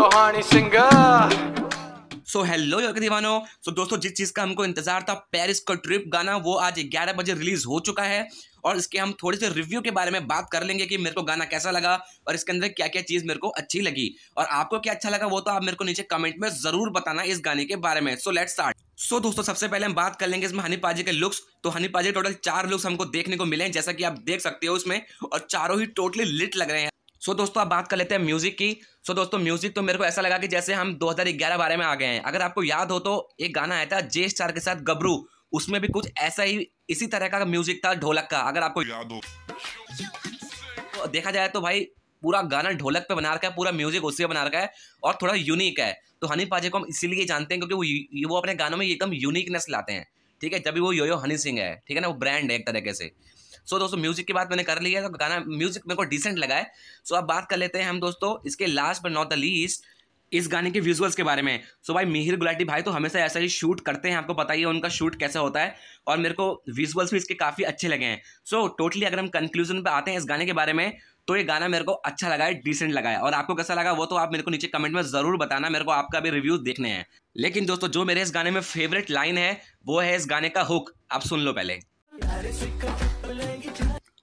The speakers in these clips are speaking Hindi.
चौहानी सिंगर सो हेलो दीवानो सो दोस्तों जिस चीज़ का हमको इंतजार था पेरिस का ट्रिप गाना वो आज 11 बजे रिलीज हो चुका है और इसके हम थोड़े से रिव्यू के बारे में बात कर लेंगे कि मेरे को गाना कैसा लगा और इसके अंदर क्या क्या चीज़ मेरे को अच्छी लगी और आपको क्या अच्छा लगा वो तो आप मेरे को नीचे कमेंट में ज़रूर बताना इस गाने के बारे में सो लेट स्टार्ट सो दोस्तों सबसे पहले हम बात कर लेंगे इसमें हनी पाजी के लुक्स तो हनी पाजी टोटल चार लुक्स हमको देखने को मिले हैं जैसा कि आप देख सकते हो उसमें और चारों ही टोटली लिट लग रहे हैं सो दोस्तों अब बात कर लेते हैं म्यूज़िक की सो दोस्तों म्यूज़िक तो मेरे को ऐसा लगा कि जैसे हम 2011 बारे में आ गए हैं अगर आपको याद हो तो एक गाना आया था जे स्टार के साथ गबरू उसमें भी कुछ ऐसा ही इसी तरह का म्यूज़िक था ढोलक का अगर आपको याद हो तो देखा जाए तो भाई पूरा गाना ढोलक पे बना रखा है पूरा म्यूजिक उसी पे बना रखा है और थोड़ा यूनिक है तो हनी पाजे को हम इसीलिए जानते हैं क्योंकि वो वो अपने गानों में एकदम यूनिकनेस लाते हैं ठीक है जब भी वो योयो हनी सिंह है ठीक है ना वो ब्रांड है एक तरीके से सो so, दोस्तों म्यूजिक की बात मैंने कर ली है तो गाना म्यूजिक मेरे को डिसेंट लगा है सो so, अब बात कर लेते हैं हम दोस्तों इसके last but not the least इस गाने के विजुअल्स के बारे में सो so, भाई मिहिर गुलाटी भाई तो हमेशा ऐसा ही शूट करते हैं आपको पता ही है उनका शूट कैसा होता है और मेरे को विजुअल्स भी इसके काफ़ी अच्छे लगे हैं सो so, टोटली totally अगर हम कंक्लूजन पे आते हैं इस गाने के बारे में तो ये गाना मेरे को अच्छा लगा है डिसेंट लगा है और आपको कैसा लगा वो तो आप मेरे को नीचे कमेंट में ज़रूर बताना मेरे को आपका भी रिव्यूज़ देखने हैं लेकिन दोस्तों जो मेरे इस गाने में फेवरेट लाइन है वो है इस गाने का हुक आप सुन लो पहले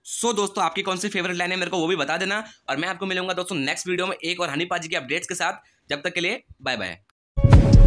सो so, दोस्तों आपकी कौन सी फेवरेट लाइन है मेरे को वो भी बता देना और मैं आपको मिलूंगा दोस्तों नेक्स्ट वीडियो में एक और हनीपा जी के अपडेट्स के साथ जब तक के लिए बाय बाय